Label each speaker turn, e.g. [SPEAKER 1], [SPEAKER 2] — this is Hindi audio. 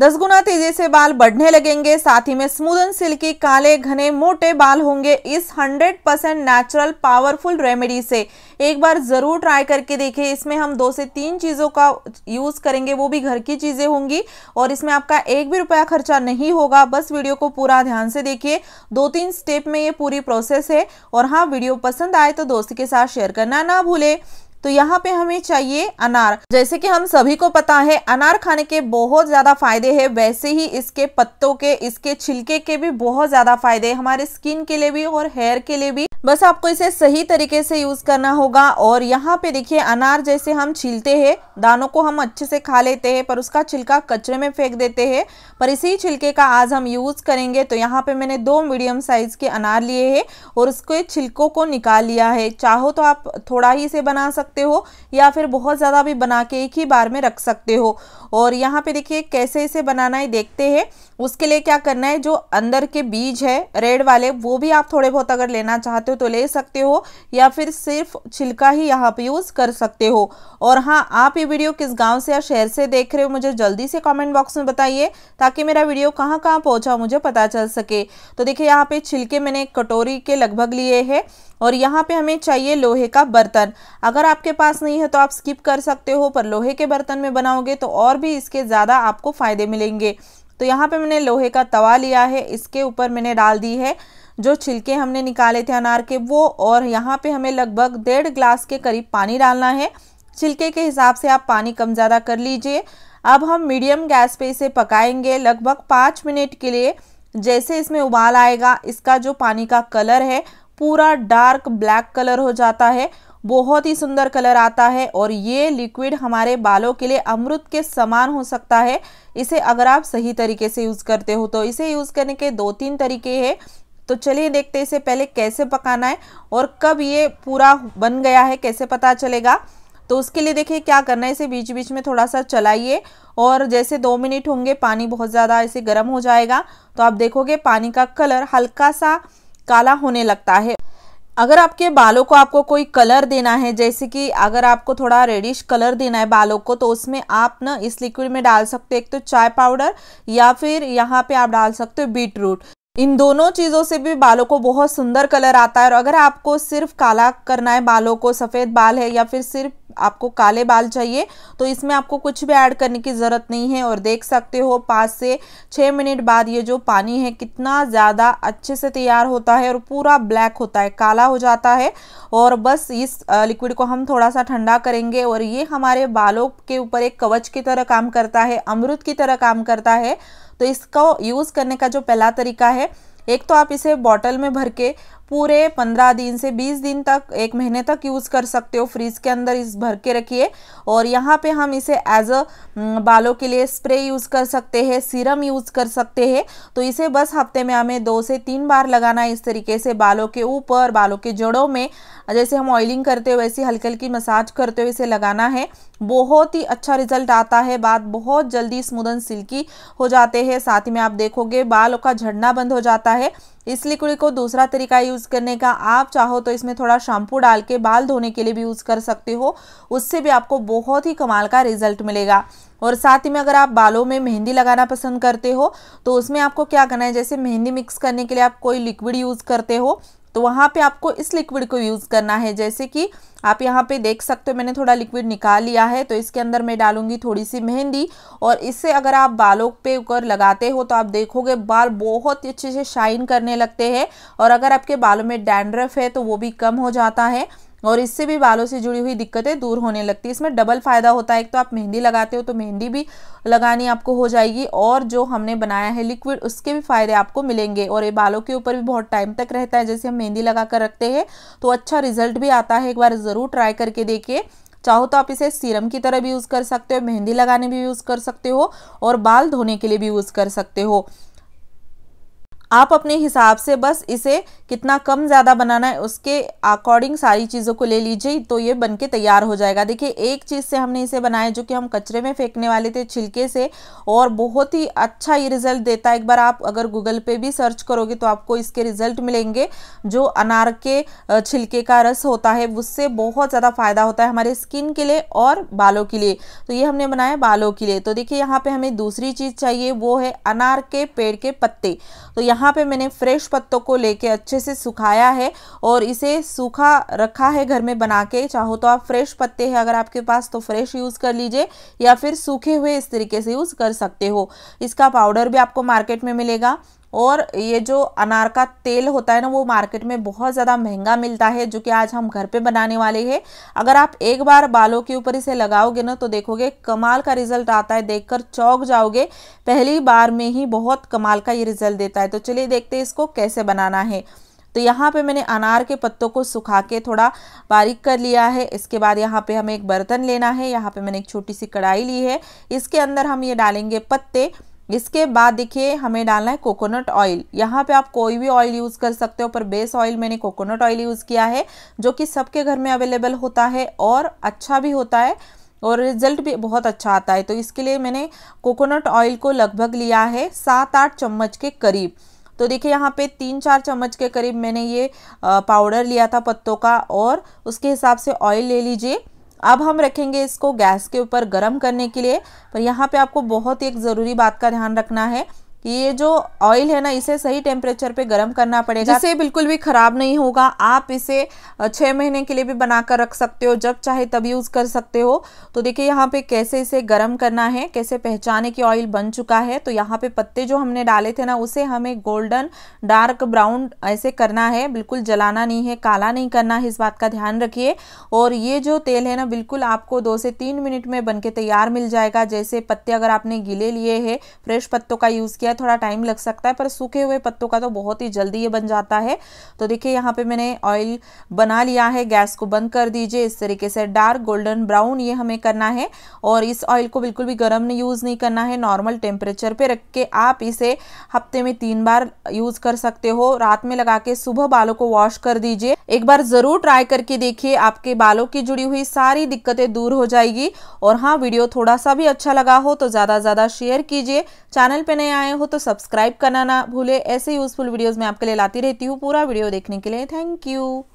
[SPEAKER 1] दस गुना तेजी से बाल बढ़ने लगेंगे साथ ही में स्मूदन सिल्की काले घने मोटे बाल होंगे इस 100 परसेंट नेचुरल पावरफुल रेमेडी से एक बार ज़रूर ट्राई करके देखिए इसमें हम दो से तीन चीज़ों का यूज़ करेंगे वो भी घर की चीज़ें होंगी और इसमें आपका एक भी रुपया खर्चा नहीं होगा बस वीडियो को पूरा ध्यान से देखिए दो तीन स्टेप में ये पूरी प्रोसेस है और हाँ वीडियो पसंद आए तो दोस्त के साथ शेयर करना ना भूले तो यहाँ पे हमें चाहिए अनार जैसे कि हम सभी को पता है अनार खाने के बहुत ज़्यादा फायदे हैं वैसे ही इसके पत्तों के इसके छिलके के भी बहुत ज़्यादा फायदे हमारे स्किन के लिए भी और हेयर के लिए भी बस आपको इसे सही तरीके से यूज़ करना होगा और यहाँ पे देखिए अनार जैसे हम छीलते हैं दानों को हम अच्छे से खा लेते हैं पर उसका छिलका कचरे में फेंक देते हैं पर इसी छिलके का आज हम यूज़ करेंगे तो यहाँ पे मैंने दो मीडियम साइज़ के अनार लिए हैं और उसके छिलकों को निकाल लिया है चाहो तो आप थोड़ा ही इसे बना सकते हो या फिर बहुत ज़्यादा भी बना के एक ही बार में रख सकते हो और यहाँ पे देखिए कैसे इसे बनाना है देखते हैं उसके लिए क्या करना है जो अंदर के बीज है रेड वाले वो भी आप थोड़े बहुत अगर लेना चाहते हो हो तो ले सकते हो या फिर सिर्फ छिलका ही यहाँ पे यूज़ कर सकते हो और हाँ आप ये वीडियो किस गांव से या शहर से देख रहे हो मुझे जल्दी से कमेंट बॉक्स में बताइए ताकि मेरा वीडियो कहाँ कहाँ पहुँचा मुझे पता चल सके तो देखिए यहाँ पर छिलके मैंने कटोरी के लगभग लिए है और यहाँ पे हमें चाहिए लोहे का बर्तन अगर आपके पास नहीं है तो आप स्किप कर सकते हो पर लोहे के बर्तन में बनाओगे तो और भी इसके ज़्यादा आपको फ़ायदे मिलेंगे तो यहाँ पे मैंने लोहे का तवा लिया है इसके ऊपर मैंने डाल दी है जो छिलके हमने निकाले थे अनार के वो और यहाँ पे हमें लगभग डेढ़ ग्लास के करीब पानी डालना है छिलके के हिसाब से आप पानी कम ज़्यादा कर लीजिए अब हम मीडियम गैस पे इसे पकाएंगे लगभग पाँच मिनट के लिए जैसे इसमें उबाल आएगा इसका जो पानी का कलर है पूरा डार्क ब्लैक कलर हो जाता है बहुत ही सुंदर कलर आता है और ये लिक्विड हमारे बालों के लिए अमृत के समान हो सकता है इसे अगर आप सही तरीके से यूज़ करते हो तो इसे यूज़ करने के दो तीन तरीके हैं तो चलिए देखते हैं इसे पहले कैसे पकाना है और कब ये पूरा बन गया है कैसे पता चलेगा तो उसके लिए देखिए क्या करना है इसे बीच बीच में थोड़ा सा चलाइए और जैसे दो मिनट होंगे पानी बहुत ज़्यादा ऐसे गर्म हो जाएगा तो आप देखोगे पानी का कलर हल्का सा काला होने लगता है अगर आपके बालों को आपको कोई कलर देना है जैसे कि अगर आपको थोड़ा रेडिश कलर देना है बालों को तो उसमें आप ना इस लिक्विड में डाल सकते हो एक तो चाय पाउडर या फिर यहाँ पे आप डाल सकते हो बीट रूट इन दोनों चीज़ों से भी बालों को बहुत सुंदर कलर आता है और अगर आपको सिर्फ काला करना है बालों को सफ़ेद बाल है या फिर सिर्फ आपको काले बाल चाहिए तो इसमें आपको कुछ भी ऐड करने की ज़रूरत नहीं है और देख सकते हो पाँच से छः मिनट बाद ये जो पानी है कितना ज़्यादा अच्छे से तैयार होता है और पूरा ब्लैक होता है काला हो जाता है और बस इस लिक्विड को हम थोड़ा सा ठंडा करेंगे और ये हमारे बालों के ऊपर एक कवच की तरह काम करता है अमृत की तरह काम करता है तो इसको यूज़ करने का जो पहला तरीका है एक तो आप इसे बॉटल में भर के पूरे पंद्रह दिन से बीस दिन तक एक महीने तक यूज़ कर सकते हो फ्रीज के अंदर इस भर के रखिए और यहाँ पे हम इसे एज अ बालों के लिए स्प्रे यूज़ कर सकते हैं सीरम यूज़ कर सकते हैं तो इसे बस हफ्ते में हमें दो से तीन बार लगाना है इस तरीके से बालों के ऊपर बालों के जड़ों में जैसे हम ऑयलिंग करते हो वैसे हल्की हल्की मसाज करते हुए इसे लगाना है बहुत ही अच्छा रिजल्ट आता है बाद बहुत जल्दी स्मूद एंड सिल्की हो जाते हैं साथ ही में आप देखोगे बालों का झड़ना बंद हो जाता है इस लिक्विड को दूसरा तरीका यूज़ करने का आप चाहो तो इसमें थोड़ा शैम्पू डाल के बाल धोने के लिए भी यूज़ कर सकते हो उससे भी आपको बहुत ही कमाल का रिजल्ट मिलेगा और साथ ही में अगर आप बालों में मेहंदी लगाना पसंद करते हो तो उसमें आपको क्या करना है जैसे मेहंदी मिक्स करने के लिए आप कोई लिक्विड यूज़ करते हो तो वहाँ पे आपको इस लिक्विड को यूज़ करना है जैसे कि आप यहाँ पे देख सकते हो मैंने थोड़ा लिक्विड निकाल लिया है तो इसके अंदर मैं डालूंगी थोड़ी सी मेहंदी और इससे अगर आप बालों पे ऊपर लगाते हो तो आप देखोगे बाल बहुत ही अच्छे से शाइन करने लगते हैं और अगर आपके बालों में डैंड्रफ है तो वो भी कम हो जाता है और इससे भी बालों से जुड़ी हुई दिक्कतें दूर होने लगती है इसमें डबल फ़ायदा होता है एक तो आप मेहंदी लगाते हो तो मेहंदी भी लगानी आपको हो जाएगी और जो हमने बनाया है लिक्विड उसके भी फ़ायदे आपको मिलेंगे और ये बालों के ऊपर भी बहुत टाइम तक रहता है जैसे हम मेहंदी लगा कर रखते हैं तो अच्छा रिजल्ट भी आता है एक बार ज़रूर ट्राई करके देखिए चाहो तो आप इसे सीरम की तरह भी यूज़ कर सकते हो मेहंदी लगाने भी यूज़ कर सकते हो और बाल धोने के लिए भी यूज़ कर सकते हो आप अपने हिसाब से बस इसे कितना कम ज़्यादा बनाना है उसके अकॉर्डिंग सारी चीज़ों को ले लीजिए तो ये बन के तैयार हो जाएगा देखिए एक चीज़ से हमने इसे बनाया जो कि हम कचरे में फेंकने वाले थे छिलके से और बहुत ही अच्छा ये रिज़ल्ट देता है एक बार आप अगर गूगल पे भी सर्च करोगे तो आपको इसके रिज़ल्ट मिलेंगे जो अनार के छिलके का रस होता है उससे बहुत ज़्यादा फ़ायदा होता है हमारे स्किन के लिए और बालों के लिए तो ये हमने बनाया बालों के लिए तो देखिए यहाँ पर हमें दूसरी चीज़ चाहिए वो है अनार के पेड़ के पत्ते तो यहाँ यहाँ पे मैंने फ्रेश पत्तों को लेके अच्छे से सुखाया है और इसे सूखा रखा है घर में बना के चाहो तो आप फ्रेश पत्ते हैं अगर आपके पास तो फ्रेश यूज़ कर लीजिए या फिर सूखे हुए इस तरीके से यूज़ कर सकते हो इसका पाउडर भी आपको मार्केट में मिलेगा और ये जो अनार का तेल होता है ना वो मार्केट में बहुत ज़्यादा महंगा मिलता है जो कि आज हम घर पे बनाने वाले हैं अगर आप एक बार बालों के ऊपर इसे लगाओगे ना तो देखोगे कमाल का रिजल्ट आता है देखकर चौक जाओगे पहली बार में ही बहुत कमाल का ये रिजल्ट देता है तो चलिए देखते हैं इसको कैसे बनाना है तो यहाँ पे मैंने अनार के पत्तों को सुखा के थोड़ा बारीक कर लिया है इसके बाद यहाँ पे हमें एक बर्तन लेना है यहाँ पे मैंने एक छोटी सी कढ़ाई ली है इसके अंदर हम ये डालेंगे पत्ते इसके बाद देखिए हमें डालना है कोकोनट ऑयल यहाँ पे आप कोई भी ऑयल यूज़ कर सकते हो पर बेस ऑयल मैंने कोकोनट ऑयल यूज़ किया है जो कि सबके घर में अवेलेबल होता है और अच्छा भी होता है और रिजल्ट भी बहुत अच्छा आता है तो इसके लिए मैंने कोकोनट ऑयल को लगभग लिया है सात आठ चम्मच के करीब तो देखिए यहाँ पे तीन चार चम्मच के करीब मैंने ये पाउडर लिया था पत्तों का और उसके हिसाब से ऑयल ले लीजिए अब हम रखेंगे इसको गैस के ऊपर गर्म करने के लिए पर यहाँ पे आपको बहुत ही एक ज़रूरी बात का ध्यान रखना है कि ये जो ऑयल है ना इसे सही टेम्परेचर पे गर्म करना पड़ेगा इसे बिल्कुल भी ख़राब नहीं होगा आप इसे छः महीने के लिए भी बना कर रख सकते हो जब चाहे तब यूज़ कर सकते हो तो देखिए यहाँ पे कैसे इसे गर्म करना है कैसे पहचाने कि ऑयल बन चुका है तो यहाँ पे पत्ते जो हमने डाले थे ना उसे हमें गोल्डन डार्क ब्राउन ऐसे करना है बिल्कुल जलाना नहीं है काला नहीं करना है इस बात का ध्यान रखिए और ये जो तेल है ना बिल्कुल आपको दो से तीन मिनट में बन तैयार मिल जाएगा जैसे पत्ते अगर आपने गीले लिए है फ्रेश पत्तों का यूज़ किया है थोड़ा टाइम लग सकता है पर सूखे हुए पत्तों का तो बहुत ही जल्दी ये बन जाता है तो देखिए यहाँ पे मैंने ऑयल बना लिया है गैस को बंद कर दीजिए इस तरीके से डार्क गोल्डन ब्राउन ये हमें करना है और इस ऑयल को बिल्कुल भी गर्म यूज़ नहीं करना है नॉर्मल टेम्परेचर पर रख के आप इसे हफ्ते में तीन बार यूज़ कर सकते हो रात में लगा के सुबह बालों को वॉश कर दीजिए एक बार ज़रूर ट्राई करके देखिए आपके बालों की जुड़ी हुई सारी दिक्कतें दूर हो जाएगी और हाँ वीडियो थोड़ा सा भी अच्छा लगा हो तो ज़्यादा ज़्यादा शेयर कीजिए चैनल पे नए आए हो हो तो सब्सक्राइब करना ना भूले ऐसे यूजफुल वीडियोज़ मैं आपके लिए लाती रहती हूँ पूरा वीडियो देखने के लिए थैंक यू